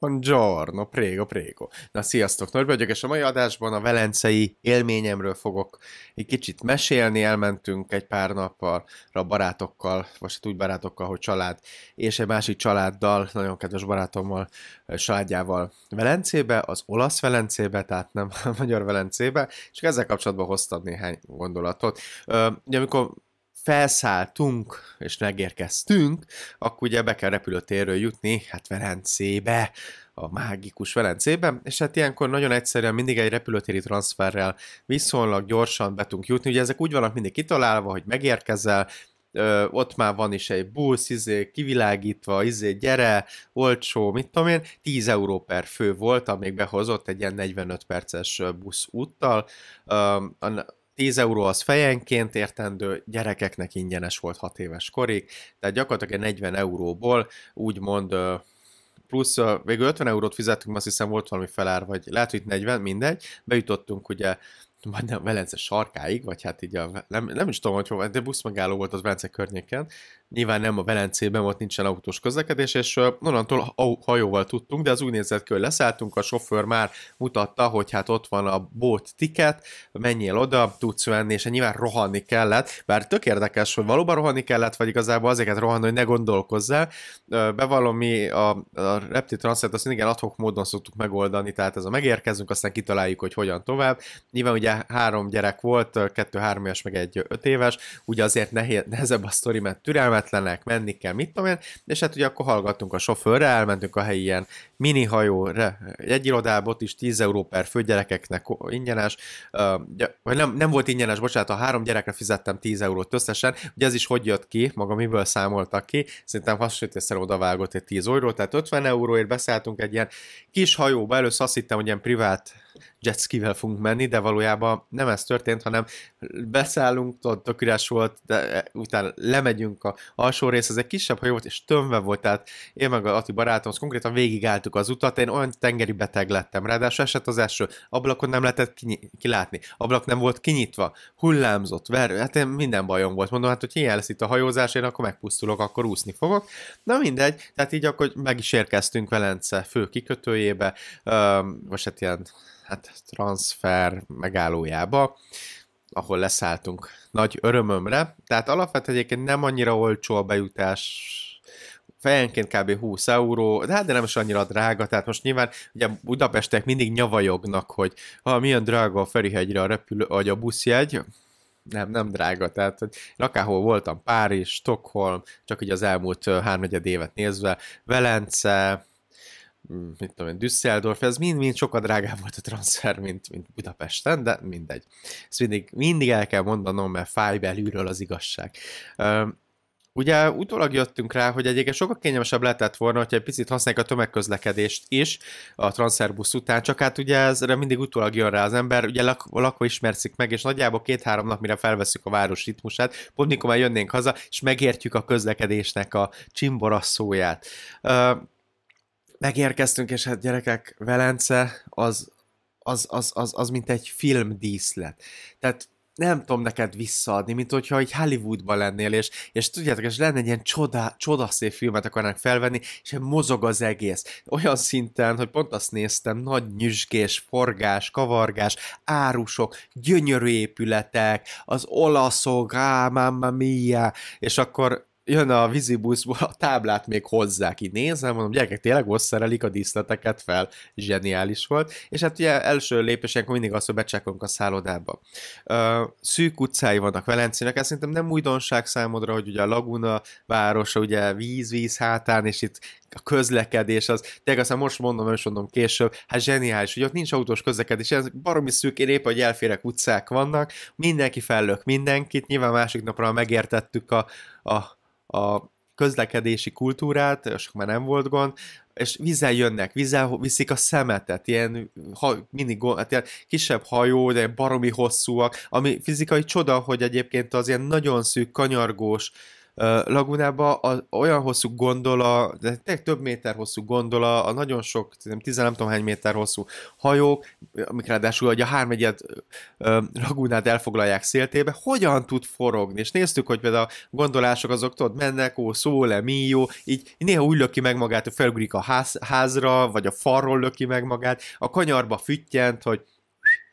Buongiorno, prego, prego. Na, sziasztok, Norbi vagyok, és a mai adásban a velencei élményemről fogok egy kicsit mesélni. Elmentünk egy pár nappal a barátokkal, most hát úgy barátokkal, hogy család, és egy másik családdal, nagyon kedves barátommal, családjával eh, Velencébe, az olasz Velencébe, tehát nem a magyar Velencébe, és ezzel kapcsolatban hoztam néhány gondolatot. Ö, amikor felszálltunk, és megérkeztünk, akkor ugye be kell repülőtérről jutni, hát Velencébe, a mágikus Velencébe, és hát ilyenkor nagyon egyszerűen mindig egy repülőtéri transferrel viszonylag gyorsan be tudunk jutni. Ugye ezek úgy vannak mindig kitalálva, hogy megérkezel, ö, ott már van is egy busz, izé, kivilágítva, izé, gyere, olcsó, mit tudom én, 10 euró per fő volt, amíg behozott egy ilyen 45 perces busz úttal. Ö, 10 euró az fejenként értendő, gyerekeknek ingyenes volt 6 éves korig, tehát gyakorlatilag 40 euróból úgymond plusz végül 50 eurót fizettünk, azt hiszem volt valami felár, vagy lehet, hogy 40, mindegy, bejutottunk ugye majdnem Velence sarkáig, vagy hát így a, nem, nem is tudom, hogy hova, de buszmegálló volt az Velence környéken. Nyilván nem a Velencében, ott nincsen autós közlekedés, és onnantól hajóval tudtunk, de az úgy nézett ki, hogy leszálltunk, a sofőr már mutatta, hogy hát ott van a bót tiket, menjél oda, tudsz venni, és nyilván rohanni kellett, bár tök érdekes, hogy valóban rohanni kellett, vagy igazából azért rohanni, hogy ne gondolkozzál. Bevallom, mi a, a Repti Transzert azt mindig adhok módon szoktuk megoldani, tehát ez a megérkezünk, aztán kitaláljuk, hogy hogyan tovább. Nyilván ugye három gyerek volt, kettő három éves, meg egy öt éves, ugye azért nehéz, nehezebb a sztori, mert türelmetlenek, menni kell, mit tudom én, és hát ugye akkor hallgattunk a sofőrre, elmentünk a helyi ilyen mini hajóra, egy irodába, ott is 10 euró per fő gyerekeknek ingyenes, vagy nem, nem volt ingyenes, bocsánat, a három gyerekre fizettem 10 eurót összesen, ugye ez is hogy jött ki, maga miből számoltak ki, szerintem hasonlítészer odavágott egy 10 euró, tehát 50 euróért beszálltunk egy ilyen kis hajóba, először azt hittem, hogy ilyen privát jetskivel fogunk menni, de valójában nem ez történt, hanem beszállunk, ott tök üres volt, de utána lemegyünk a alsó rész, ez egy kisebb hajó volt, és tömve volt, tehát én meg a Ati barátom, konkrétan végigálltuk az utat, én olyan tengeri beteg lettem, ráadásul esett az eső, ablakon nem lehetett kinyi- kilátni, ablak nem volt kinyitva, hullámzott, ver, hát én minden bajom volt, mondom, hát hogy ilyen lesz itt a hajózás, én akkor megpusztulok, akkor úszni fogok, na mindegy, tehát így akkor meg is érkeztünk Velence fő kikötőjébe, most hát ilyen hát transfer megállójába, ahol leszálltunk nagy örömömre. Tehát alapvetően egyébként nem annyira olcsó a bejutás fejenként kb. 20 euró, de hát de nem is annyira drága, tehát most nyilván ugye budapestek mindig nyavajognak, hogy ha milyen drága a Ferihegyre a repülő, vagy a buszjegy, nem, nem drága, tehát én akárhol voltam, Párizs, Stockholm, csak ugye az elmúlt hármegyed évet nézve, Velence, Mm, mit tudom én, Düsseldorf, ez mind-mind sokkal drágább volt a transfer, mint, mint Budapesten, de mindegy. Ezt mindig, mindig el kell mondanom, mert fáj belülről az igazság. Ugye utólag jöttünk rá, hogy egyébként sokkal kényelmesebb lehetett volna, hogyha egy picit használják a tömegközlekedést is a transferbusz után, csak hát ugye ezre mindig utólag jön rá az ember, ugye lak, lakva ismerszik meg, és nagyjából két-három nap, mire felveszük a város ritmusát, pont mikor már jönnénk haza, és megértjük a közlekedésnek a csimboraszóját. Uh, Megérkeztünk, és hát gyerekek, Velence az, az, az, az, az mint egy filmdíszlet. Tehát nem tudom neked visszaadni, mint hogyha egy Hollywoodban lennél, és, és tudjátok, és lenne egy ilyen csoda, csodaszép filmet akarnánk felvenni, és mozog az egész. Olyan szinten, hogy pont azt néztem, nagy nyüzsgés, forgás, kavargás, árusok, gyönyörű épületek, az olaszok, á, mamma mia, és akkor jön a vízibuszból, a táblát még hozzá, ki nézem, mondom, gyerekek, tényleg most szerelik a díszleteket fel, zseniális volt, és hát ugye első lépés mindig az, hogy becsekkolunk a szállodába. Szűk utcái vannak Velencének, ez szerintem nem újdonság számodra, hogy ugye a Laguna városa, ugye víz-víz hátán, és itt a közlekedés, az, tényleg aztán most mondom, most mondom később, hát zseniális, hogy ott nincs autós közlekedés, ez baromi szűk, én épp, hogy elférek utcák vannak, mindenki fellök mindenkit, nyilván másik napra megértettük a, a a közlekedési kultúrát, és már nem volt gond, és vízzel jönnek, vízzel viszik a szemetet, ilyen ha, mini, hát ilyen kisebb hajó, de baromi hosszúak, ami fizikai csoda, hogy egyébként az ilyen nagyon szűk, kanyargós, lagunába a, olyan hosszú gondola, de tényleg több méter hosszú gondola, a nagyon sok, nem tizen nem tudom hány méter hosszú hajók, amik ráadásul hogy a hármegyed lagunát elfoglalják széltébe, hogyan tud forogni? És néztük, hogy például a gondolások azok tudod, mennek, ó, szó, le, mi jó, így néha úgy löki meg magát, hogy felugrik a ház, házra, vagy a farról löki meg magát, a kanyarba füttyent, hogy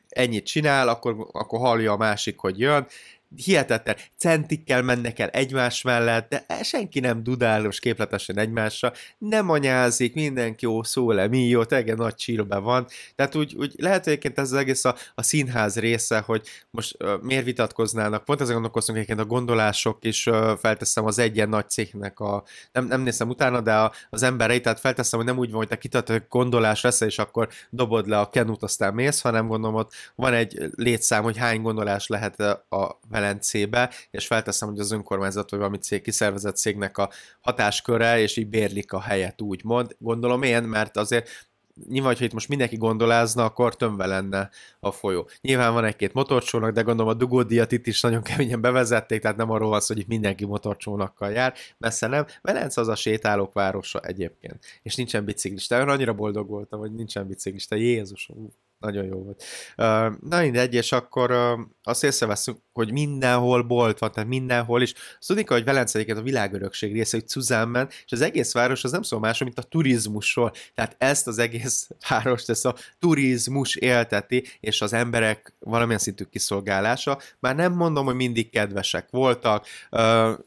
ennyit csinál, akkor, akkor hallja a másik, hogy jön, hihetetlen centikkel mennek el egymás mellett, de senki nem dudál most képletesen egymásra, nem anyázik, mindenki jó szó le, mi jó, tényleg nagy csillben van. Tehát úgy, úgy lehet egyébként ez az egész a, a színház része, hogy most uh, miért vitatkoznának. Pont ezen gondolkoztunk egyébként a gondolások is, uh, felteszem az egyen nagy cégnek a, nem, nem néztem utána, de a, az emberei, tehát felteszem, hogy nem úgy van, hogy te kitartott gondolás lesz, és akkor dobod le a kenut, aztán mész, hanem gondolom ott van egy létszám, hogy hány gondolás lehet a pelencébe, és felteszem, hogy az önkormányzat vagy valami cég kiszervezett cégnek a hatásköre, és így bérlik a helyet, úgymond. Gondolom én, mert azért nyilván, hogyha itt most mindenki gondolázna, akkor tömve lenne a folyó. Nyilván van egy-két motorcsónak, de gondolom a dugódiat itt is nagyon keményen bevezették, tehát nem arról van szó, hogy itt mindenki motorcsónakkal jár, messze nem. Velence az a sétálók városa egyébként, és nincsen biciklista. Én annyira boldog voltam, hogy nincsen biciklista. Jézusom, nagyon jó volt. Na mindegy, és akkor azt észreveszünk, hogy mindenhol bolt van, tehát mindenhol, és tudni hogy Velence a világörökség része, hogy Cuzánben, és az egész város az nem szól más, mint a turizmusról. Tehát ezt az egész várost, ezt a turizmus élteti, és az emberek valamilyen szintű kiszolgálása. Már nem mondom, hogy mindig kedvesek voltak.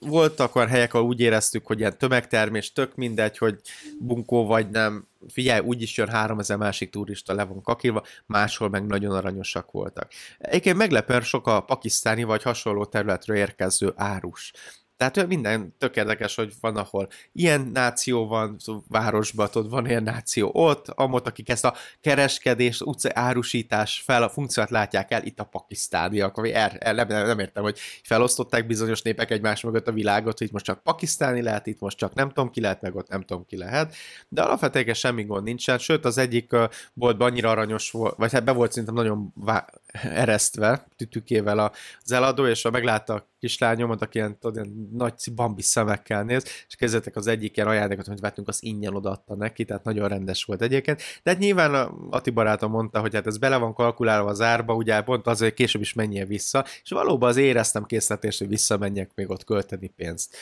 Voltak olyan helyek, ahol úgy éreztük, hogy ilyen tömegtermés, tök mindegy, hogy bunkó vagy nem, figyelj, úgy is jön 3000 másik turista, le van kakilva, máshol meg nagyon aranyosak voltak. Egyébként meglepően sok a pakisztáni vagy hasonló területről érkező árus. Tehát minden tök érdekes, hogy van, ahol ilyen náció van, városban, tudod, van ilyen náció ott, amott, akik ezt a kereskedés, utca árusítás fel, a funkciót látják el, itt a pakisztániak, ami el, er, el, er, nem, nem, értem, hogy felosztották bizonyos népek egymás mögött a világot, hogy most csak pakisztáni lehet, itt most csak nem tudom ki lehet, meg ott nem tudom ki lehet, de alapvetően semmi gond nincsen, sőt az egyik boltban annyira aranyos volt, vagy hát be volt szerintem nagyon vá- eresztve, tütükével az eladó, és a meglátta a kislányomat, aki ilyen, tudod, ilyen nagy bambi szemekkel néz, és kezdetek az egyik ilyen ajándékot, amit vettünk, az ingyen odaadta neki, tehát nagyon rendes volt egyébként. De hát nyilván a Ati barátom mondta, hogy hát ez bele van kalkulálva az árba, ugye pont azért később is menjen vissza, és valóban az éreztem készletést, hogy visszamenjek még ott költeni pénzt.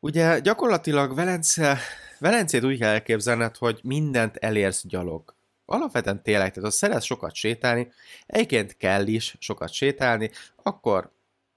ugye gyakorlatilag Velence, Velencét úgy kell elképzelned, hogy mindent elérsz gyalog alapvetően tényleg, tehát ha szeretsz sokat sétálni, egyébként kell is sokat sétálni, akkor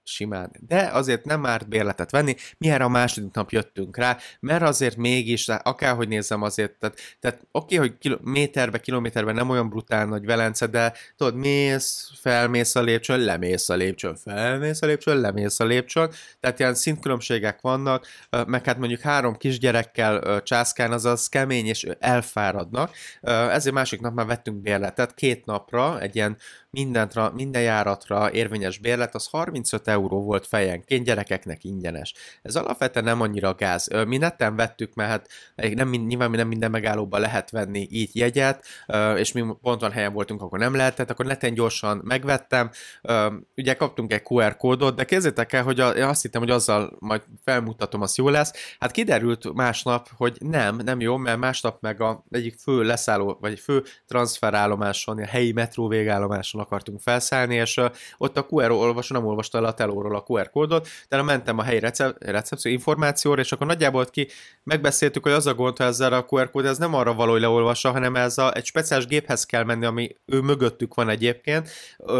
simán. De azért nem árt bérletet venni, erre a második nap jöttünk rá, mert azért mégis, akárhogy nézem azért, tehát, tehát oké, okay, hogy kiló, méterbe, kilométerbe nem olyan brutál nagy Velence, de tudod, mész, felmész a lépcsőn, lemész a lépcsőn, felmész a lépcsőn, lemész a lépcsőn, tehát ilyen szintkülönbségek vannak, meg hát mondjuk három kisgyerekkel császkán, azaz kemény és elfáradnak, ezért másik nap már vettünk bérletet két napra, egy ilyen mindentra, minden járatra érvényes bérlet az 35 euró volt fejenként, gyerekeknek ingyenes. Ez alapvetően nem annyira gáz. Mi netten vettük, mert hát nem, nyilván mi nem minden megállóban lehet venni így jegyet, és mi pont van helyen voltunk, akkor nem lehetett, akkor neten gyorsan megvettem. Ugye kaptunk egy QR kódot, de kézzétek el, hogy a, én azt hittem, hogy azzal majd felmutatom, az jó lesz. Hát kiderült másnap, hogy nem, nem jó, mert másnap meg a egyik fő leszálló, vagy fő transferállomáson, a helyi metró végállomáson, akartunk felszállni, és ott a QR olvasó nem olvasta el a telóról a QR kódot, de mentem a helyi recep- recepció információra, és akkor nagyjából ott ki megbeszéltük, hogy az a gond, hogy ezzel a QR kód, ez nem arra való, hogy leolvassa, hanem ez a, egy speciális géphez kell menni, ami ő mögöttük van egyébként,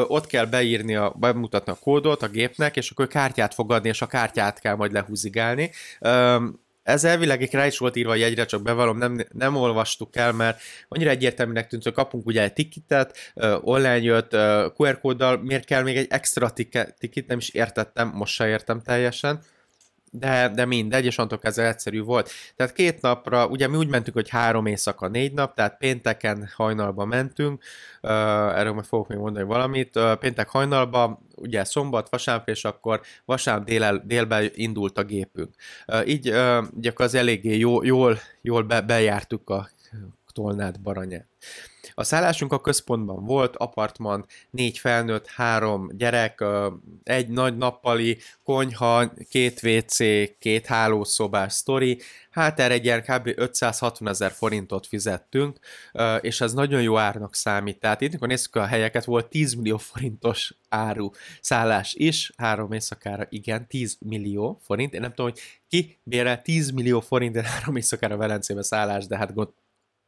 ott kell beírni, a, bemutatni a kódot a gépnek, és akkor kártyát fogadni, és a kártyát kell majd lehúzigálni. Ez elvileg egy rá is volt írva a jegyre, csak bevallom, nem, nem olvastuk el, mert annyira egyértelműnek tűnt, hogy kapunk ugye egy tikitet, online jött QR kóddal, miért kell még egy extra tikit, nem is értettem, most se értem teljesen de, de mindegy, és antok ez egyszerű volt. Tehát két napra, ugye mi úgy mentünk, hogy három éjszaka, négy nap, tehát pénteken hajnalba mentünk, uh, erről majd fogok még mondani valamit, uh, péntek hajnalba, ugye szombat, vasárnap, és akkor vasárnap délel, délben indult a gépünk. Uh, így uh, gyakorlatilag az eléggé jó, jól, jól be, bejártuk a tolnád baranyát. A szállásunk a központban volt, apartman, négy felnőtt, három gyerek, egy nagy nappali, konyha, két WC, két hálószobás sztori. Hát erre egy ilyen kb. 560 ezer forintot fizettünk, és ez nagyon jó árnak számít. Tehát itt, amikor nézzük a helyeket, volt 10 millió forintos áru szállás is, három éjszakára, igen, 10 millió forint. Én nem tudom, hogy ki bérel 10 millió forintért három éjszakára Velencébe szállás, de hát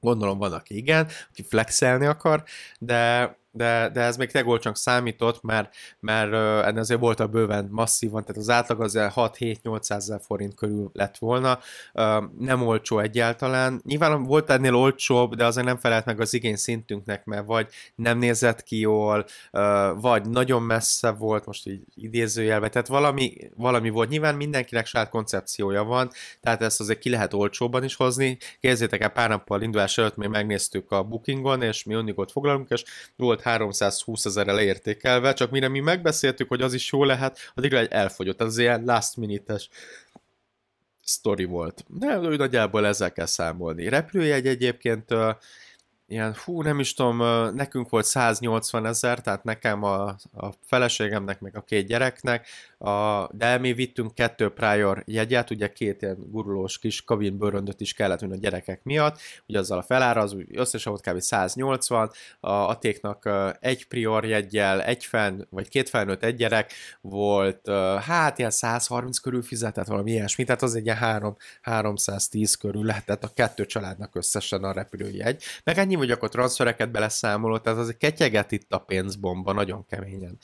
Gondolom van, aki igen, aki flexelni akar, de de, de ez még csak számított, mert, mert ennél azért a bőven masszívan, tehát az átlag az 6-7-800 ezer forint körül lett volna. Nem olcsó egyáltalán. Nyilván volt ennél olcsóbb, de azért nem felelt meg az igény szintünknek, mert vagy nem nézett ki jól, vagy nagyon messze volt, most így idézőjelve, tehát valami, valami volt. Nyilván mindenkinek saját koncepciója van, tehát ezt azért ki lehet olcsóban is hozni. Kérdezzétek el pár nappal indulás előtt, mi megnéztük a bookingon, és mi ott foglalunk, és volt 320 ezerre leértékelve, csak mire mi megbeszéltük, hogy az is jó lehet, addigra egy elfogyott, ez ilyen last minute-es story volt. De nagyjából ezzel kell számolni. Repülőjegy egyébként ilyen, hú, nem is tudom, nekünk volt 180 ezer, tehát nekem, a, a feleségemnek, meg a két gyereknek, a, de mi vittünk kettő prior jegyet, ugye két ilyen gurulós kis kabinbőröndöt is kellett a gyerekek miatt, ugye azzal a felára, az úgy összesen volt kb. 180, a atéknak egy prior jegyel, egy fenn, vagy két felnőtt egy gyerek volt, hát ilyen 130 körül fizetett valami ilyesmi, tehát az egy ilyen 3, 310 körül lehetett a kettő családnak összesen a repülőjegy, meg ennyi annyi, hogy akkor transzfereket beleszámolod, tehát az ketyeget itt a pénzbomba nagyon keményen.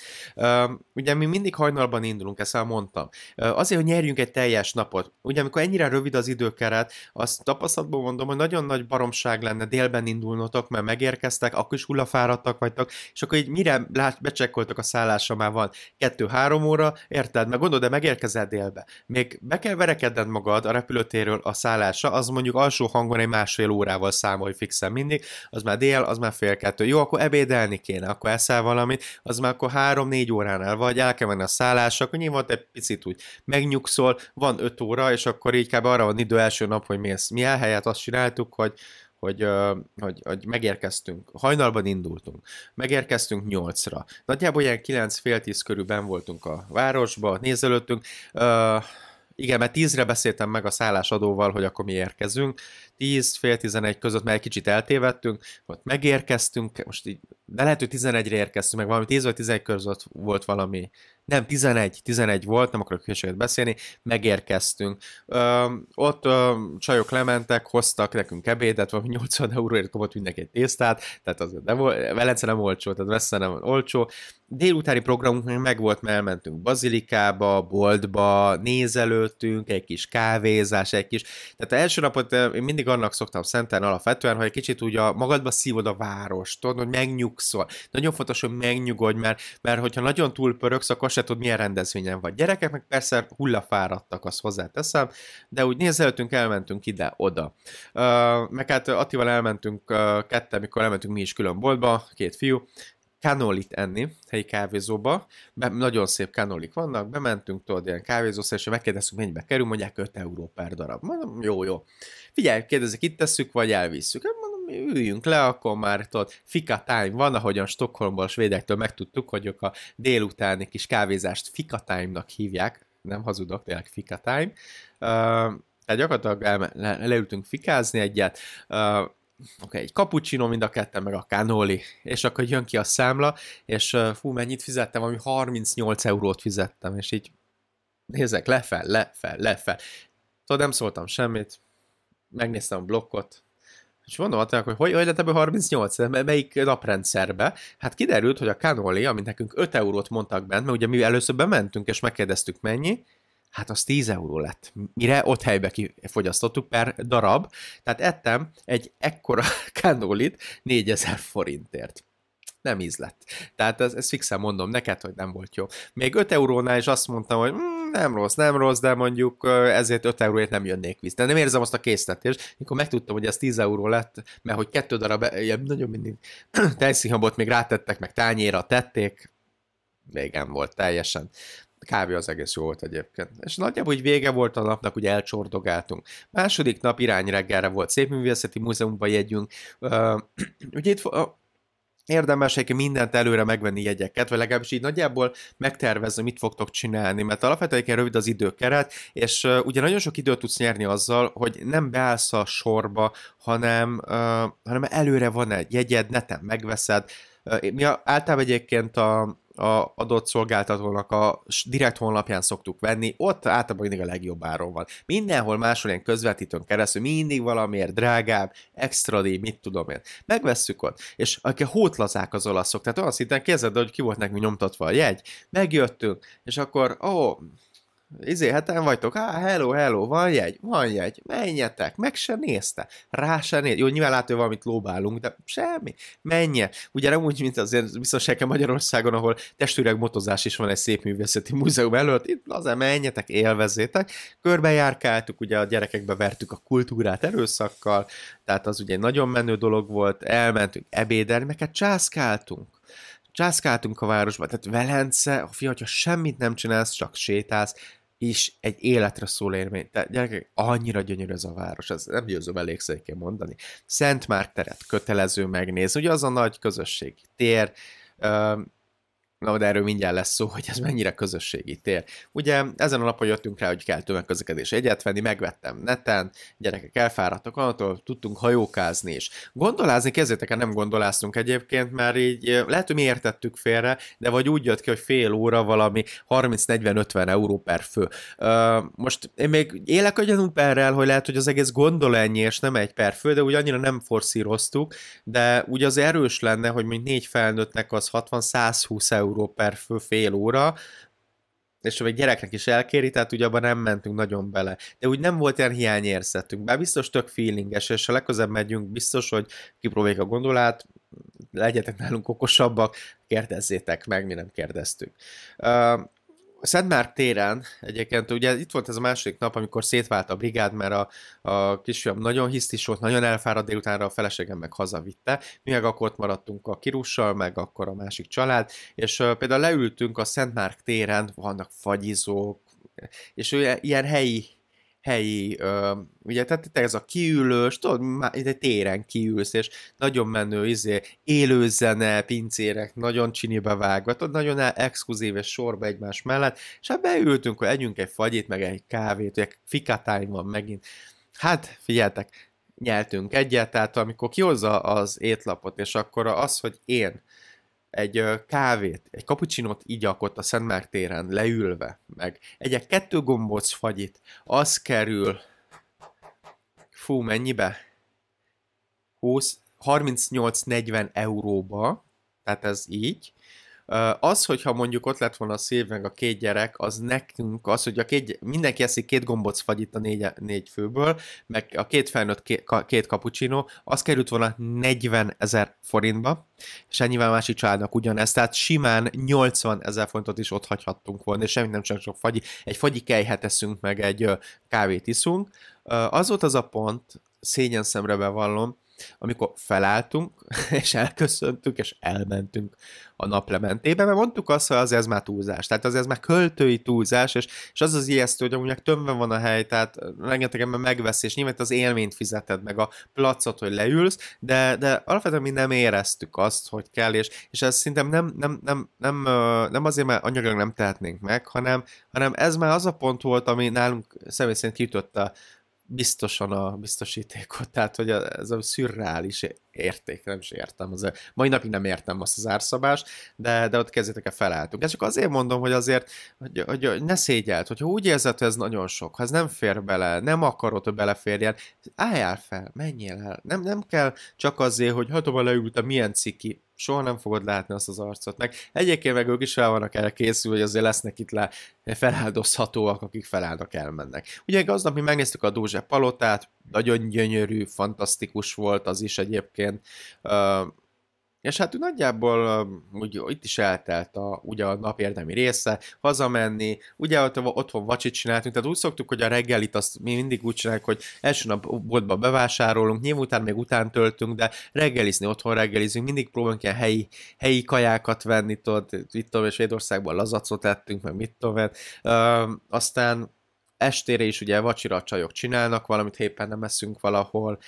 Ugye mi mindig hajnalban indulunk, ezt már mondtam. Azért, hogy nyerjünk egy teljes napot. Ugye amikor ennyire rövid az időkeret, azt tapasztalatból mondom, hogy nagyon nagy baromság lenne délben indulnotok, mert megérkeztek, akkor is hullafáradtak vagytok, és akkor így mire becsekkoltok a szállásra, már van kettő-három óra, érted? Meg gondolod, de megérkezel délbe. Még be kell verekedned magad a repülőtéről a szállásra, az mondjuk alsó hangon egy másfél órával számol fixen mindig, az már dél, az már fél kettő. Jó, akkor ebédelni kéne, akkor eszel valamit, az már akkor három-négy óránál vagy, el kell menni a szállás, akkor nyilván egy picit úgy megnyugszol, van öt óra, és akkor így kb. arra van idő első nap, hogy mi ezt Mi elhelyett azt csináltuk, hogy hogy, hogy, hogy megérkeztünk, hajnalban indultunk, megérkeztünk 8-ra. Nagyjából ilyen 9 fél 10 körül ben voltunk a városba, nézelődtünk, igen, mert tízre beszéltem meg a szállásadóval, hogy akkor mi érkezünk. Tíz, fél tizenegy között, mert egy kicsit eltévedtünk, ott megérkeztünk, most így, de lehet, hogy tizenegyre érkeztünk, meg valami tíz vagy tizenegy között volt valami. Nem, tizenegy, tizenegy volt, nem akarok hülyeséget beszélni, megérkeztünk. Ö, ott ö, csajok lementek, hoztak nekünk ebédet, valami 80 euróért kapott mindenki egy tésztát, tehát az nem volt, Velence nem olcsó, tehát messze nem olcsó, délutáni programunk meg volt, mert elmentünk bazilikába, boltba, nézelőttünk, egy kis kávézás, egy kis... Tehát az első napot eh, én mindig annak szoktam szentelni alapvetően, hogy egy kicsit úgy a magadba szívod a várost, tudod, hogy megnyugszol. Nagyon fontos, hogy megnyugodj, mert, mert hogyha nagyon túl pörögsz, akkor se tudod, milyen rendezvényen vagy. Gyerekek meg persze hullafáradtak, azt hozzáteszem, de úgy nézelőttünk, elmentünk ide-oda. meg hát Attival elmentünk kette, mikor elmentünk mi is külön boltba, két fiú, kanolit enni helyi kávézóba. mert nagyon szép kanolik vannak, bementünk, tudod, ilyen kávézószer, és megkérdeztük, mennyibe kerül, mondják 5 euró per darab. Mondom, jó, jó. Figyelj, kérdezik, itt tesszük, vagy elvisszük. Hát mondom, üljünk le, akkor már tudod, fika time van, ahogyan Stockholmban a svédektől megtudtuk, hogy ők a délutáni kis kávézást fika time-nak hívják, nem hazudok, tényleg fika time. Uh, tehát gyakorlatilag le, le, leültünk fikázni egyet, uh, okay, egy cappuccino mind a ketten, meg a cannoli, és akkor jön ki a számla, és fú, mennyit fizettem, ami 38 eurót fizettem, és így nézek lefel, lefel, lefel. Tudod, nem szóltam semmit, megnéztem a blokkot, és mondom hogy hogy, hogy lett ebből 38, melyik naprendszerbe? Hát kiderült, hogy a cannoli, amit nekünk 5 eurót mondtak bent, mert ugye mi először bementünk és megkérdeztük mennyi, hát az 10 euró lett. Mire ott helybe kifogyasztottuk per darab, tehát ettem egy ekkora kanólit 4000 forintért nem ízlett. Tehát ez, ez fixen mondom neked, hogy nem volt jó. Még 5 eurónál is azt mondtam, hogy mm, nem rossz, nem rossz, de mondjuk ezért 5 euróért nem jönnék vissza. De nem érzem azt a készletést. Mikor megtudtam, hogy ez 10 euró lett, mert hogy kettő darab, e, ilyen nagyon mindig tejszínhabot még rátettek, meg tányéra tették, végem volt teljesen kávé az egész jó volt egyébként. És nagyjából hogy vége volt a napnak, ugye elcsordogáltunk. Második nap irány reggelre volt Szép Művészeti Múzeumban jegyünk. Uh, ugye itt uh, érdemes egy mindent előre megvenni jegyeket, vagy legalábbis így nagyjából megtervezni, mit fogtok csinálni, mert alapvetően rövid az időkeret, és uh, ugye nagyon sok időt tudsz nyerni azzal, hogy nem beállsz a sorba, hanem, uh, hanem előre van egy jegyed, neten megveszed. Uh, mi általában egyébként a, a adott szolgáltatónak a direkt honlapján szoktuk venni, ott általában mindig a legjobb áron van. Mindenhol máshol ilyen közvetítőn keresztül mindig valamiért drágább, extra díj, mit tudom én. Megvesszük ott, és akik hótlazák az olaszok, tehát olyan szinten kezded, hogy ki volt nekünk nyomtatva a jegy, megjöttünk, és akkor, ó, oh, izé, hát nem vagytok, ah, hello, hello, van jegy, van jegy, menjetek, meg se nézte, rá se nézte, jó, nyilván látja, valamit lóbálunk, de semmi, menje. Ugye nem úgy, mint azért biztos Magyarországon, ahol testüreg motozás is van egy szép művészeti múzeum előtt, itt lazán menjetek, élvezétek, körbejárkáltuk, ugye a gyerekekbe vertük a kultúrát erőszakkal, tehát az ugye egy nagyon menő dolog volt, elmentünk ebédelni, meg hát császkáltunk császkáltunk a városba, tehát Velence, a fia, hogyha semmit nem csinálsz, csak sétálsz, és egy életre szól érmény. Tehát gyerekek, annyira gyönyörű ez a város, ez nem győzöm szépen mondani. Szent Márk teret kötelező megnézni, ugye az a nagy közösség tér, Na, de erről mindjárt lesz szó, hogy ez mennyire közösségi tér. Ugye ezen a napon jöttünk rá, hogy kell tömegközlekedés egyet venni, megvettem neten, gyerekek elfáradtak, attól tudtunk hajókázni is. Gondolázni kezdjétek nem gondoláztunk egyébként, mert így lehet, hogy mi értettük félre, de vagy úgy jött ki, hogy fél óra valami 30-40-50 euró per fő. Most én még élek a gyanúperrel, hogy lehet, hogy az egész gondol ennyi, és nem egy per fő, de úgy annyira nem forszíroztuk, de úgy az erős lenne, hogy mondjuk négy felnőttnek az 60-120 euró euró per fő fél óra, és egy gyereknek is elkéri, tehát ugye abban nem mentünk nagyon bele. De úgy nem volt ilyen hiányérzetünk, bár biztos tök feelinges, és ha legközebb megyünk, biztos, hogy kipróbáljuk a gondolát, legyetek nálunk okosabbak, kérdezzétek meg, mi nem kérdeztük. Uh, Szentmárk téren egyébként, ugye itt volt ez a második nap, amikor szétvált a brigád, mert a, a kisfiam nagyon hisztis volt, nagyon elfáradt délutánra, a feleségem meg hazavitte. Mi meg akkor ott maradtunk a kirussal, meg akkor a másik család, és uh, például leültünk a Szentmárk téren, vannak fagyizók, és olyan, ilyen helyi helyi, ö, ugye, tehát te ez a kiülős, tudod, egy téren kiülsz, és nagyon menő, izé, zene, pincérek, nagyon csinibe vágva, tudod, nagyon e, exkluzív és sorba egymás mellett, és hát beültünk, hogy együnk egy fagyit, meg egy kávét, ugye fikatáim van megint. Hát, figyeltek, nyeltünk egyet, tehát amikor kihozza az étlapot, és akkor az, hogy én egy kávét, egy kapucsinot akott a Szent Márk téren leülve, meg egyek kettő gombóc fagyit, az kerül, fú, mennyibe? 20, 38-40 euróba, tehát ez így, az, hogyha mondjuk ott lett volna a szív meg a két gyerek, az nekünk az, hogy a két, mindenki eszik két gombóc fagyit a négy, négy főből, meg a két felnőtt két, kapucsinó, az került volna 40 ezer forintba, és ennyivel másik családnak ugyanezt, tehát simán 80 ezer forintot is ott hagyhattunk volna, és semmi nem csak sok fagyi, egy fagyi kejhet eszünk, meg egy kávét iszunk. Az volt az a pont, szégyen szemre bevallom, amikor felálltunk, és elköszöntünk, és elmentünk a naplementébe, mert mondtuk azt, hogy az ez már túlzás, tehát az ez már költői túlzás, és, és az az ijesztő, hogy amúgy tömve van a hely, tehát rengeteg ember megveszi, és nyilván az élményt fizeted meg a placot, hogy leülsz, de, de alapvetően mi nem éreztük azt, hogy kell, és, és ez szerintem nem, nem, nem, nem, nem azért, mert anyagilag nem tehetnénk meg, hanem, hanem ez már az a pont volt, ami nálunk személy szerint kitötte biztosan a biztosítékot, tehát hogy ez a szürreális érték, nem is értem. Az, mai napig nem értem azt az árszabást, de, de ott kezdjétek el felálltunk. Ezt csak azért mondom, hogy azért, hogy, hogy, hogy ne szégyelt, hogyha úgy érzed, hogy ez nagyon sok, ha ez nem fér bele, nem akarod, hogy beleférjen, álljál fel, menjél el. Nem, nem kell csak azért, hogy hát leültem, milyen ciki soha nem fogod látni azt az arcot. Meg egyébként meg ők is fel vannak erre készülve, hogy azért lesznek itt le feláldozhatóak, akik felállnak, elmennek. Ugye aznap mi megnéztük a Dózse Palotát, nagyon gyönyörű, fantasztikus volt az is egyébként. És hát úgy nagyjából um, úgy, itt is eltelt a, ugye a nap érdemi része, hazamenni, ugye ott, otthon vacsit csináltunk, tehát úgy szoktuk, hogy a reggelit azt mi mindig úgy csináljuk, hogy első nap boltba bevásárolunk, nyilván még után töltünk, de reggelizni, otthon reggelizünk, mindig próbálunk ilyen helyi, helyi kajákat venni, tudod, itt tudom, és Védországban lazacot ettünk, meg mit tudom, uh, aztán estére is ugye vacsira a csajok csinálnak valamit, éppen nem eszünk valahol,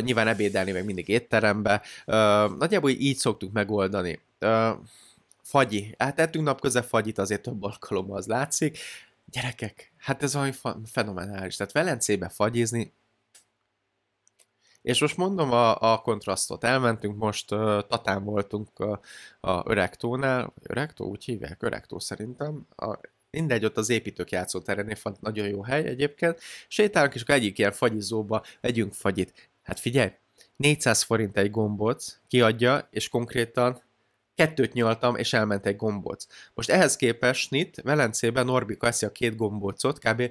nyilván ebédelni meg mindig étterembe. nagyjából így szoktuk megoldani. fagyi. Hát ettünk napközben fagyit, azért több alkalommal az látszik. Gyerekek, hát ez valami fenomenális. Tehát Velencébe fagyizni, és most mondom a, a kontrasztot. Elmentünk most, uh, Tatán voltunk uh, a Öregtónál, Öregtó úgy hívják, Öregtó szerintem, a mindegy, ott az építők játszóterenél van nagyon jó hely egyébként. Sétálunk, és akkor egyik ilyen fagyizóba együnk fagyit. Hát figyelj, 400 forint egy gombóc, kiadja, és konkrétan kettőt nyaltam, és elment egy gombóc. Most ehhez képest Nit, Velencében Norbi eszi a két gombócot, kb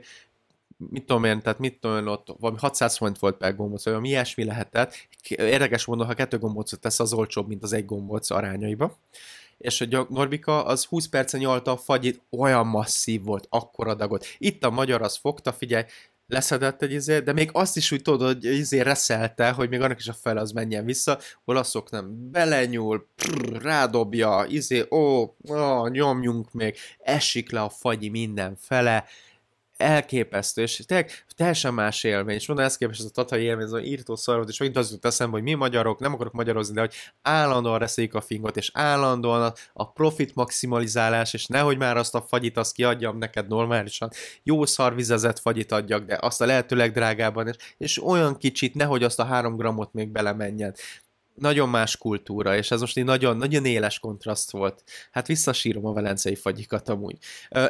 mit tudom én, tehát mit tudom én, ott valami 600 forint volt per gombóc, vagy mi ilyesmi lehetett. Érdekes mondom, ha kettő gombócot tesz, az olcsóbb, mint az egy gombóc arányaiba és a Norbika az 20 percen nyolta a fagyit, olyan masszív volt, akkora dagot. Itt a magyar az fogta, figyelj, leszedett egy izé, de még azt is úgy tudod, hogy izé reszelte, hogy még annak is a fel az menjen vissza, olaszok nem belenyúl, prr, rádobja, izé, ó, ó, nyomjunk még, esik le a fagyi minden fele, elképesztő, és tényleg teljesen más élmény, és mondom, ezt képest ez a tatai élmény, ez a írtó szarvat, és megint az jut eszembe, hogy mi magyarok, nem akarok magyarozni, de hogy állandóan reszelik a fingot, és állandóan a, profit maximalizálás, és nehogy már azt a fagyit, azt kiadjam neked normálisan, jó szarvizezett fagyit adjak, de azt a lehető legdrágában, és, és olyan kicsit, nehogy azt a három grammot még belemenjen nagyon más kultúra, és ez most egy nagyon, nagyon éles kontraszt volt. Hát visszasírom a velencei fagyikat amúgy.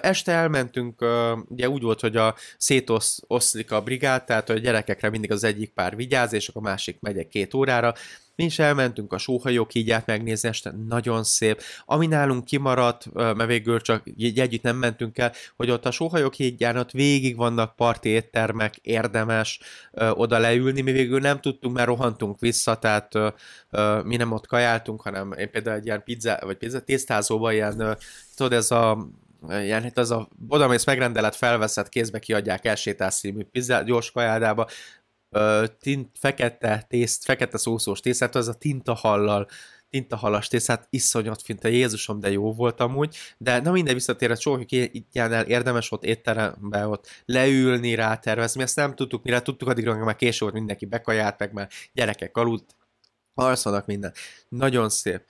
Este elmentünk, ugye úgy volt, hogy a szétoszlik a brigád, tehát a gyerekekre mindig az egyik pár vigyáz, és akkor a másik megyek két órára, mi is elmentünk a sóhajók hígyát megnézni, este nagyon szép. Ami nálunk kimaradt, mert végül csak így együtt nem mentünk el, hogy ott a sóhajók hígyán ott végig vannak parti éttermek, érdemes ö, oda leülni. Mi végül nem tudtunk, mert rohantunk vissza, tehát ö, ö, mi nem ott kajáltunk, hanem én például egy ilyen pizza, vagy pizza tésztázóban ilyen, ö, tudod, ez a ilyen, hát az a bodamész megrendelet, felveszett, kézbe kiadják, elsétálsz című pizza, gyors kajádába, tint, fekete tészt, fekete szószós tésztát, az a tintahallal, tintahalas hát iszonyat finte, Jézusom, de jó volt amúgy, de na minden visszatérve, csóhjuk el, érdemes ott étterembe ott leülni, rátervezni, ezt nem tudtuk, mire tudtuk, addigra már késő volt mindenki bekajált, meg már gyerekek aludt, alszanak minden. Nagyon szép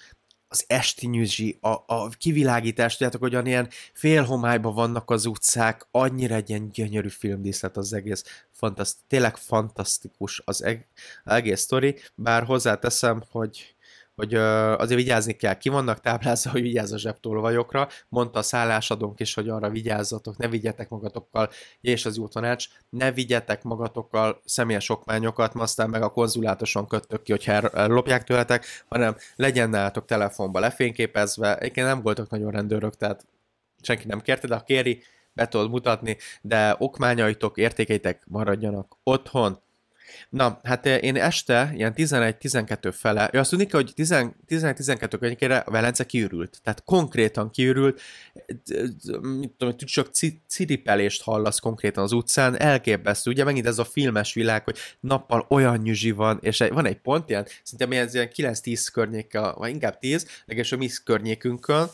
az esti nyüzsi, a, a kivilágítás, tudjátok, hogy ilyen fél homályban vannak az utcák, annyira egy ilyen gyönyörű filmdíszlet az egész, fantaszt, tényleg fantasztikus az eg, egész sztori, bár hozzáteszem, hogy hogy azért vigyázni kell, ki vannak táblázva, hogy vigyázz a zsebtolvajokra, mondta a szállásadónk is, hogy arra vigyázzatok, ne vigyetek magatokkal, és az jó tanács, ne vigyetek magatokkal személyes okmányokat, aztán meg a konzulátoson köttök ki, hogyha lopják tőletek, hanem legyen nálatok telefonba lefényképezve, egyébként nem voltak nagyon rendőrök, tehát senki nem kérte, de ha kéri, be tudod mutatni, de okmányaitok, értékeitek maradjanak otthon, Na, hát eh, én este, ilyen 11-12 fele, ő azt tudni hogy 11-12 környékére a Velence kiürült. Tehát konkrétan kiürült, mit tudom, hogy csak ciripelést hallasz konkrétan az utcán, elképesztő. Ugye megint ez a filmes világ, hogy nappal olyan nyüzsi van, és van egy pont ilyen, szinte ez ilyen 9-10 környékkel, vagy inkább 10, legesőbb mi környékünkön,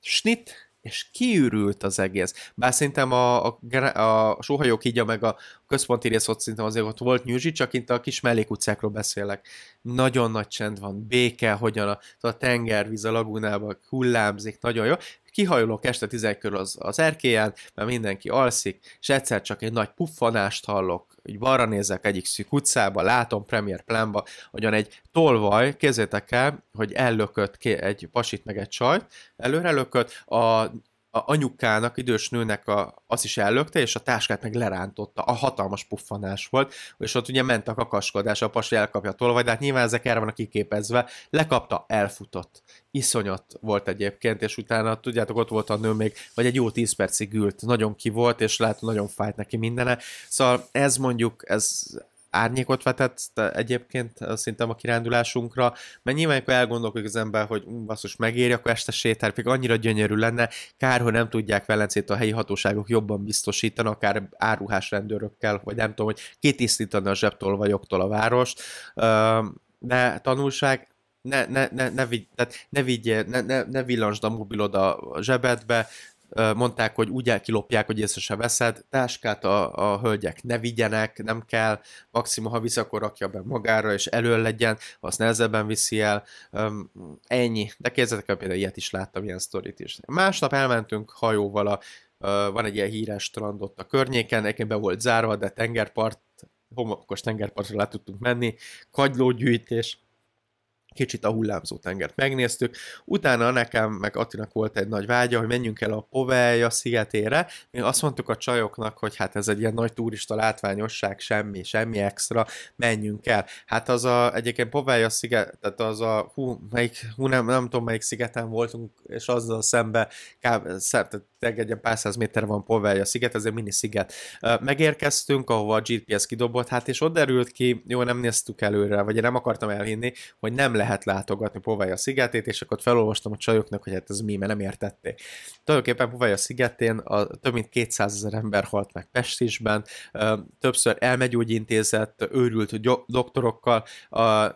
snit, és kiürült az egész. Bár szerintem a, a, a, a sóhajók így, meg a központi rész ott szerintem azért ott volt nyűzsi, csak itt a kis mellékutcákról beszélek. Nagyon nagy csend van, béke, hogyan a, a tengervíz a lagunában hullámzik, nagyon jó kihajolok este 11 körül az, az erkélyen, mert mindenki alszik, és egyszer csak egy nagy puffanást hallok, így balra nézek egyik szűk utcába, látom Premier Plánba, hogyan egy tolvaj, kézzétek el, hogy ellökött egy pasit meg egy csajt, előre lökött, a a anyukának, idős nőnek a, az is ellökte, és a táskát meg lerántotta. A hatalmas puffanás volt, és ott ugye ment a kakaskodás, a pasi elkapja a tolvaj, de hát nyilván ezek erre vannak kiképezve. Lekapta, elfutott. Iszonyat volt egyébként, és utána, tudjátok, ott volt a nő még, vagy egy jó tíz percig ült, nagyon ki volt, és lehet, nagyon fájt neki mindene. Szóval ez mondjuk, ez árnyékot vetett egyébként szintem a kirándulásunkra, mert nyilván, amikor elgondolkodik az ember, hogy hm, basszus megéri, akkor este sétál, még annyira gyönyörű lenne, kár, hogy nem tudják Velencét a helyi hatóságok jobban biztosítani, akár áruhás rendőrökkel, vagy nem tudom, hogy kitisztítani a októl a várost, de tanulság, ne, ne, ne, ne, vigy, tehát ne, vigy, ne, ne, ne villansd a mobilod a zsebedbe, mondták, hogy úgy elkilopják, hogy észre se veszed, táskát a, a hölgyek ne vigyenek, nem kell, maximum, ha visz, akkor rakja be magára, és elő legyen, azt nehezebben viszi el, um, ennyi. De képzeljétek hogy például ilyet is láttam, ilyen sztorit is. Másnap elmentünk hajóval, a, uh, van egy ilyen híres strand ott a környéken, egyébként be volt zárva, de tengerpart, homokos tengerpartra le tudtunk menni, kagylógyűjtés, kicsit a hullámzó tengert megnéztük, utána nekem meg Atinak volt egy nagy vágya, hogy menjünk el a Povelja szigetére, mi azt mondtuk a csajoknak, hogy hát ez egy ilyen nagy turista látványosság, semmi, semmi extra, menjünk el. Hát az a, egyébként Povelja sziget, tehát az a, hú, melyik, hú nem, nem tudom melyik szigeten voltunk, és azzal szembe, káv, tehát egy pár száz méter van Povelja sziget, ez egy mini sziget. Megérkeztünk, ahova a GPS kidobott, hát és ott derült ki, jó, nem néztük előre, vagy én nem akartam elhinni, hogy nem lehet látogatni Povája szigetét, és akkor felolvastam a csajoknak, hogy hát ez mi, mert nem értették. Tulajdonképpen Povája szigetén a, több mint 200 ezer ember halt meg pestisben, többször elmegyógyintézett, őrült doktorokkal,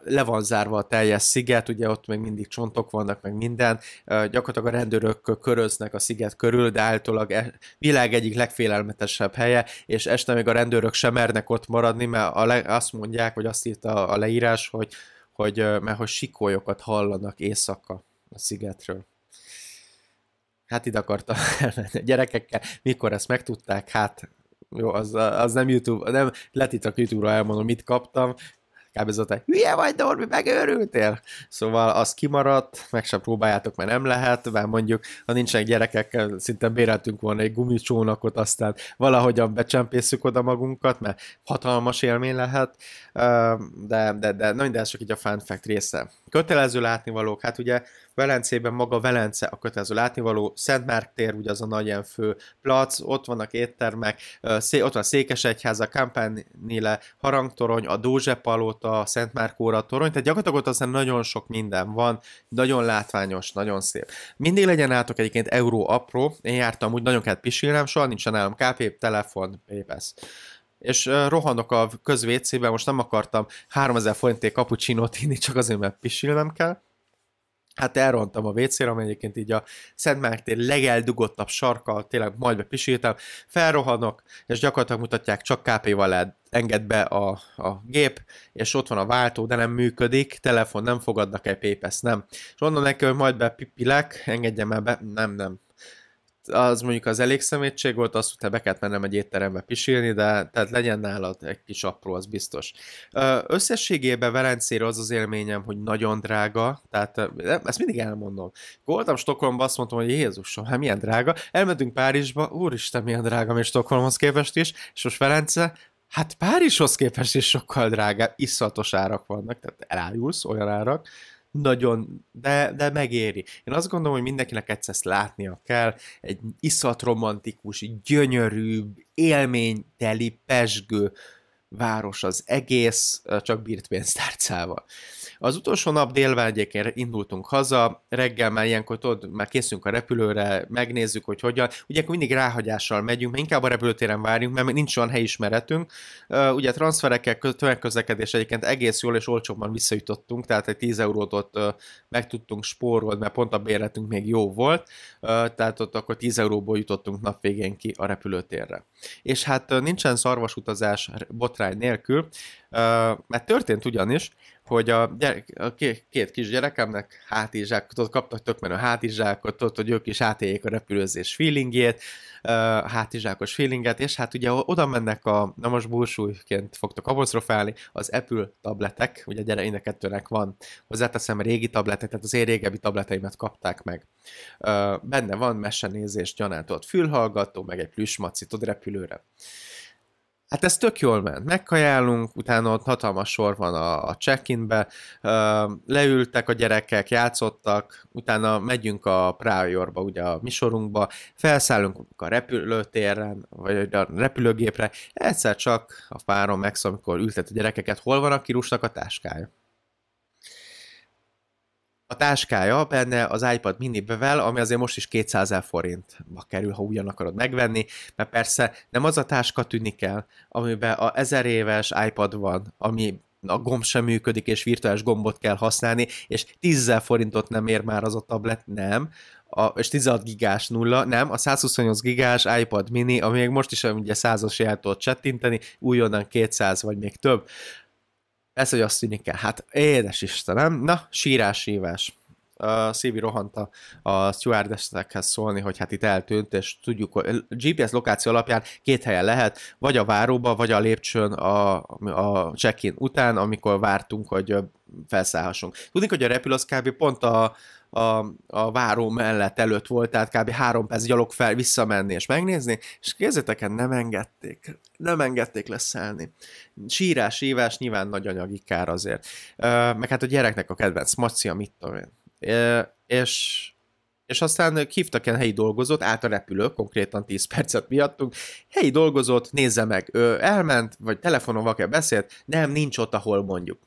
le van zárva a teljes sziget, ugye ott még mindig csontok vannak, meg minden, gyakorlatilag a rendőrök köröznek a sziget körül, de általában e, világ egyik legfélelmetesebb helye, és este még a rendőrök sem mernek ott maradni, mert a azt mondják, vagy azt írta a leírás, hogy hogy, mert hogy sikolyokat hallanak éjszaka a szigetről. Hát ide akartam elmenni a gyerekekkel. Mikor ezt megtudták, hát jó, az, az nem YouTube, nem letitok YouTube-ra elmondom, mit kaptam, Kb. ez a hülye vagy, Dormi, megőrültél? Szóval az kimaradt, meg sem próbáljátok, mert nem lehet, mert mondjuk, ha nincsenek gyerekek, szinte béreltünk volna egy gumicsónakot, aztán valahogyan becsempészük oda magunkat, mert hatalmas élmény lehet, de, de, de, de ez csak így a fun fact része kötelező látnivalók, hát ugye Velencében maga Velence a kötelező látnivaló, Szentmárk tér ugye az a nagyen fő plac, ott vannak éttermek, ott van a Székesegyház, a Campanile, Harangtorony, a palota, a Szentmárk óra torony, tehát gyakorlatilag ott aztán nagyon sok minden van, nagyon látványos, nagyon szép. Mindig legyen átok egyébként euró apró, én jártam úgy, nagyon kellett pisilnem, soha nincsen nálam KP, telefon, pépesz és rohanok a közvécébe, most nem akartam 3000 forintért kapucsinót inni, csak azért, mert pisilnem kell. Hát elrontam a WC-re, ami egyébként így a Szent Mártér legeldugottabb sarka, tényleg majd bepisítem, felrohanok, és gyakorlatilag mutatják, csak KP-val enged be a, a gép, és ott van a váltó, de nem működik, telefon nem fogadnak egy pépesz, nem. És onnan neki, hogy majd bepipilek, engedjem el be, nem, nem, az mondjuk az elég szemétség volt, azt utána be kellett mennem egy étterembe pisilni, de tehát legyen nálad egy kis apró, az biztos. Összességében Velencére az az élményem, hogy nagyon drága, tehát ezt mindig elmondom. Voltam Stockholmban, azt mondtam, hogy Jézusom, hát milyen drága. Elmentünk Párizsba, úristen, milyen drága és Stockholmhoz képest is, és most Velence, hát Párizshoz képest is sokkal drágább, iszonyatos árak vannak, tehát elájulsz olyan árak, nagyon, de, de megéri. Én azt gondolom, hogy mindenkinek egyszer ezt látnia kell, egy iszat romantikus, gyönyörű, élményteli, pesgő város az egész, csak bírt pénztárcával. Az utolsó nap délvel egyébként indultunk haza, reggel már ilyenkor tudod, már készünk a repülőre, megnézzük, hogy hogyan. Ugye akkor mindig ráhagyással megyünk, mert inkább a repülőtéren várjunk, mert nincs olyan helyismeretünk. Ugye transferekkel, tömegközlekedés egyébként egész jól és olcsóban visszajutottunk, tehát egy 10 eurót ott meg tudtunk spórolni, mert pont a bérletünk még jó volt, tehát ott akkor 10 euróból jutottunk nap végén ki a repülőtérre. És hát nincsen szarvasutazás botrány nélkül, mert történt ugyanis, hogy a, gyerek, a két, kisgyerekemnek kis gyerekemnek hátizsákot, ott kaptak tök menő hátizsákot, ott, hogy ők is átéljék a repülőzés feelingjét, hátizsákos feelinget, és hát ugye oda mennek a, na most búsújként fogtok apostrofálni, az Apple tabletek, ugye gyere, én kettőnek van, hozzáteszem a régi tabletek, tehát az én régebbi tableteimet kapták meg. Benne van mesenézés, gyanátolt fülhallgató, meg egy plüsmacit, ott repülőre. Hát ez tök jól ment. Megkajálunk, utána ott hatalmas sor van a, a check-inbe, leültek a gyerekek, játszottak, utána megyünk a Priorba, ugye a misorunkba, felszállunk a repülőtéren, vagy a repülőgépre, egyszer csak a párom megszól, amikor ültet a gyerekeket, hol van a kirúsnak a táskája a táskája benne az iPad mini bevel, ami azért most is 200 ezer forintba kerül, ha ugyan akarod megvenni, mert persze nem az a táska tűnik el, amiben a ezer éves iPad van, ami a gomb sem működik, és virtuális gombot kell használni, és 10 forintot nem ér már az a tablet, nem, a, és 16 gigás nulla, nem, a 128 gigás iPad mini, ami még most is ugye százas el tudod csettinteni, újonnan 200 vagy még több, ez, hogy azt tűnik kell. Hát édes Istenem, na, sírás, sírás uh, Szévi rohanta a stewardessekhez szólni, hogy hát itt eltűnt, és tudjuk, hogy GPS lokáció alapján két helyen lehet, vagy a váróba, vagy a lépcsőn a, a check-in után, amikor vártunk, hogy felszállhassunk. Tudni, hogy a repül az kb. pont a, a, a váró mellett előtt volt, tehát kb. három perc gyalog fel visszamenni és megnézni, és kézzeteken nem engedték, nem engedték leszállni. Sírás, ívás, nyilván nagy anyagi kár azért. meg hát a gyereknek a kedvenc macia, mit tudom én és és aztán hívtak el helyi dolgozót, át a repülő, konkrétan 10 percet miattunk, helyi dolgozót, nézze meg, ő elment, vagy telefonon valaki beszélt, nem, nincs ott, ahol mondjuk.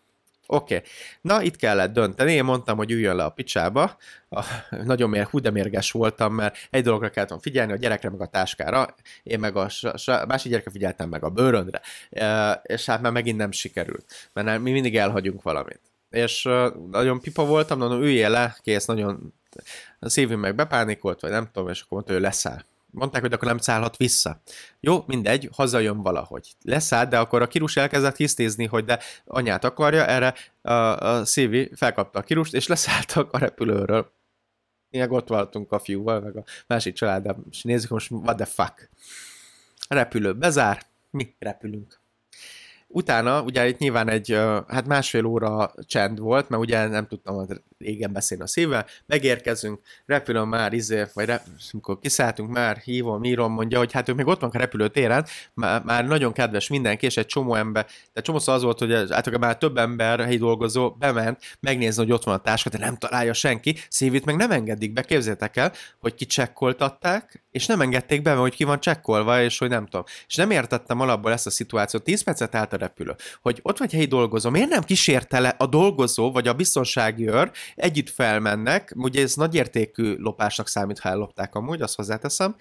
Oké, okay. na itt kellett dönteni, én mondtam, hogy üljön le a picsába, a, nagyon mér, hú, de mérges voltam, mert egy dologra kellett figyelni, a gyerekre meg a táskára, én meg a, a másik gyerekre figyeltem meg a bőrönre, e, és hát már megint nem sikerült, mert mi mindig elhagyunk valamit és nagyon pipa voltam, mondom, üljél le, kész, nagyon a szívünk meg bepánikolt, vagy nem tudom, és akkor mondta, hogy leszáll. Mondták, hogy akkor nem szállhat vissza. Jó, mindegy, hazajön valahogy. Leszáll, de akkor a kirus elkezdett hisztézni, hogy de anyát akarja, erre a, a Szívi felkapta a kirust, és leszálltak a repülőről. Ilyen ott voltunk a fiúval, meg a másik család, és nézzük most, what the fuck. A repülő bezár, mi repülünk. Utána, ugye itt nyilván egy, hát másfél óra csend volt, mert ugye nem tudtam régen beszélni a szívvel, megérkezünk, repülöm már izé, vagy repülöm, amikor kiszálltunk, már hívom, írom, mondja, hogy hát ők még ott van a repülőtéren, már, már nagyon kedves mindenki, és egy csomó ember, tehát csomó az volt, hogy általában már több ember, helyi dolgozó bement megnézni, hogy ott van a táska, de nem találja senki, szívit meg nem engedik be, képzétek el, hogy kicsekkoltatták, és nem engedték be, hogy ki van csekkolva, és hogy nem tudom. És nem értettem alapból ezt a szituációt. 10 percet állt a repülő. Hogy ott vagy helyi dolgozó, miért nem kísértele a dolgozó vagy a biztonsági őr, együtt felmennek, ugye ez nagyértékű lopásnak számít, ha ellopták amúgy, azt hozzáteszem,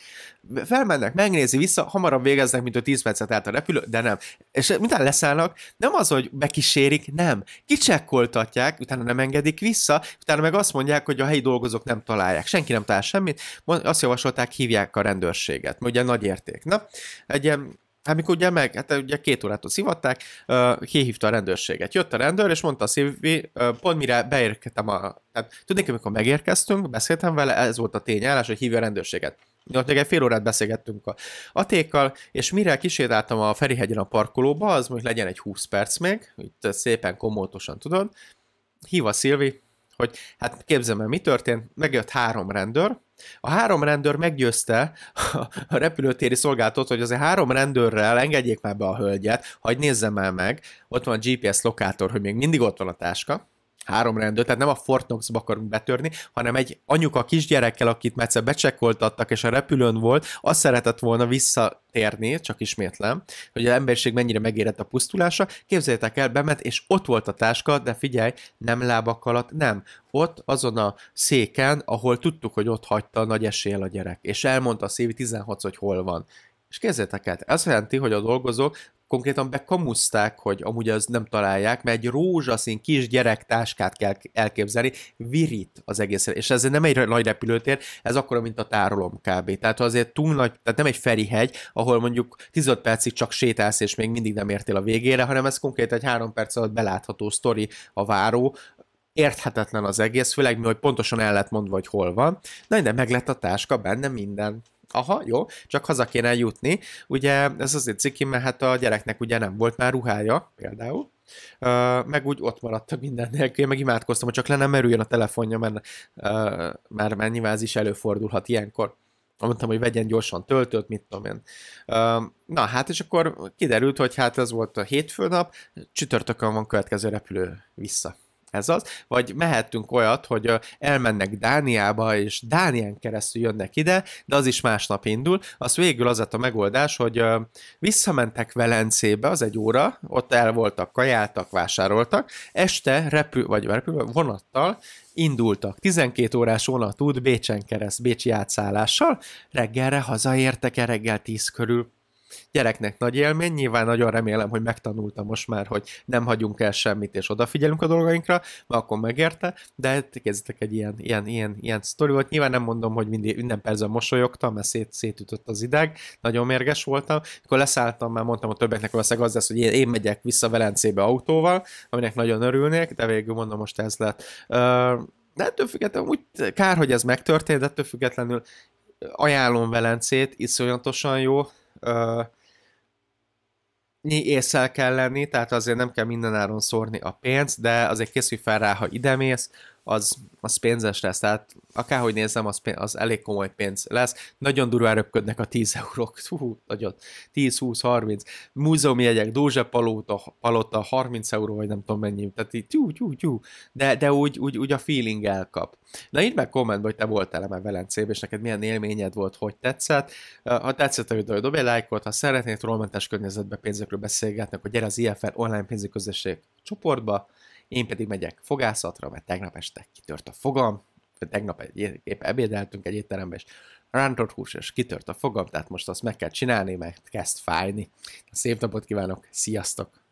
felmennek, megnézi vissza, hamarabb végeznek, mint a 10 percet állt a repülő, de nem. És minden leszállnak, nem az, hogy bekísérik, nem. Kicsekkoltatják, utána nem engedik vissza, utána meg azt mondják, hogy a helyi dolgozók nem találják. Senki nem talál semmit. Azt javasolták, hívják a rendőrséget. Ugye nagy érték. Na, egy ilyen Hát mikor ugye meg, hát ugye két órától szivatták, uh, kihívta a rendőrséget. Jött a rendőr, és mondta a Szilvi, uh, pont mire beérkeztem a... Tehát tudnék, amikor megérkeztünk, beszéltem vele, ez volt a tényállás, hogy hívja a rendőrséget. Ott egy fél órát beszélgettünk a atékkal, és mire kisétáltam a Ferihegyen a parkolóba, az mondjuk legyen egy 20 perc még, itt szépen komótosan tudod, hív a Szilvi, hogy hát képzelem mi történt, megjött három rendőr, a három rendőr meggyőzte a repülőtéri szolgáltatót, hogy azért három rendőrrel engedjék már be a hölgyet, hagyj nézzem el meg, ott van a GPS lokátor, hogy még mindig ott van a táska, három rendőr, tehát nem a Fort Knoxba akarunk betörni, hanem egy anyuka kisgyerekkel, akit már egyszer becsekkoltattak, és a repülőn volt, azt szeretett volna visszatérni, csak ismétlem, hogy az emberiség mennyire megérett a pusztulása. Képzeljétek el, bemet, és ott volt a táska, de figyelj, nem lábak alatt, nem. Ott, azon a széken, ahol tudtuk, hogy ott hagyta nagy esél a gyerek, és elmondta a Szévi 16, hogy hol van. És kezdjétek el. Ez jelenti, hogy a dolgozók konkrétan bekamuszták, hogy amúgy az nem találják, mert egy rózsaszín kis gyerektáskát kell elképzelni, virít az egészre, és ez nem egy nagy repülőtér, ez akkora, mint a tárolom kb. Tehát azért túl nagy, tehát nem egy ferihegy, ahol mondjuk 15 percig csak sétálsz, és még mindig nem értél a végére, hanem ez konkrét egy három perc alatt belátható sztori a váró, érthetetlen az egész, főleg mi, hogy pontosan el lett mondva, hogy hol van. Na, de meg lett a táska, benne minden aha, jó, csak haza kéne jutni. Ugye ez azért ciki, mert hát a gyereknek ugye nem volt már ruhája például, meg úgy ott maradt minden nélkül, meg imádkoztam, hogy csak le nem merüljön a telefonja, mert, már mert, mert nyilván ez is előfordulhat ilyenkor. Mondtam, hogy vegyen gyorsan töltőt, mit tudom én. na hát, és akkor kiderült, hogy hát ez volt a hétfőnap, csütörtökön van következő repülő vissza ez az, vagy mehettünk olyat, hogy elmennek Dániába, és Dánián keresztül jönnek ide, de az is másnap indul. Az végül az lett a megoldás, hogy visszamentek Velencébe, az egy óra, ott el voltak, kajáltak, vásároltak, este repül, vagy repül, vonattal indultak. 12 órás vonatút Bécsen kereszt, Bécsi átszállással, reggelre hazaértek e reggel 10 körül gyereknek nagy élmény, nyilván nagyon remélem, hogy megtanulta most már, hogy nem hagyunk el semmit, és odafigyelünk a dolgainkra, mert akkor megérte, de hát kezdtek egy ilyen, ilyen, ilyen, ilyen sztori volt. Nyilván nem mondom, hogy mindig minden percben mosolyogtam, mert szét, szétütött az ideg, nagyon mérges voltam. Akkor leszálltam, már mondtam a többeknek hogy az lesz, hogy én, én megyek vissza Velencébe autóval, aminek nagyon örülnék, de végül mondom, most ez lett. De ettől függetlenül, úgy kár, hogy ez megtörtént, de ettől függetlenül ajánlom Velencét, iszonyatosan jó, nyi észre kell lenni, tehát azért nem kell mindenáron szórni a pénzt, de azért készülj fel rá, ha idemész, az, az pénzes lesz. Tehát akárhogy nézem, az, pénz, az elég komoly pénz lesz. Nagyon durván röpködnek a 10 eurók. Hú, nagyon. 10, 20, 30. Múzeumi jegyek, Dózse palota, palota, 30 euró, vagy nem tudom mennyi. Tehát így, tyú, tyú, tyú. De, de úgy, úgy, úgy a feeling elkap. Na írd meg kommentbe, hogy te voltál már Velencébe, és neked milyen élményed volt, hogy tetszett. Ha tetszett hogy dobj egy lájkot, ha szeretnéd rólmentes környezetbe pénzekről beszélgetni, akkor gyere az IFL online pénzügyi közösség csoportba, én pedig megyek fogászatra, mert tegnap este kitört a fogam, tegnap egy, épp ebédeltünk egy étterembe, és rántott hús, és kitört a fogam, tehát most azt meg kell csinálni, mert kezd fájni. Szép napot kívánok, sziasztok!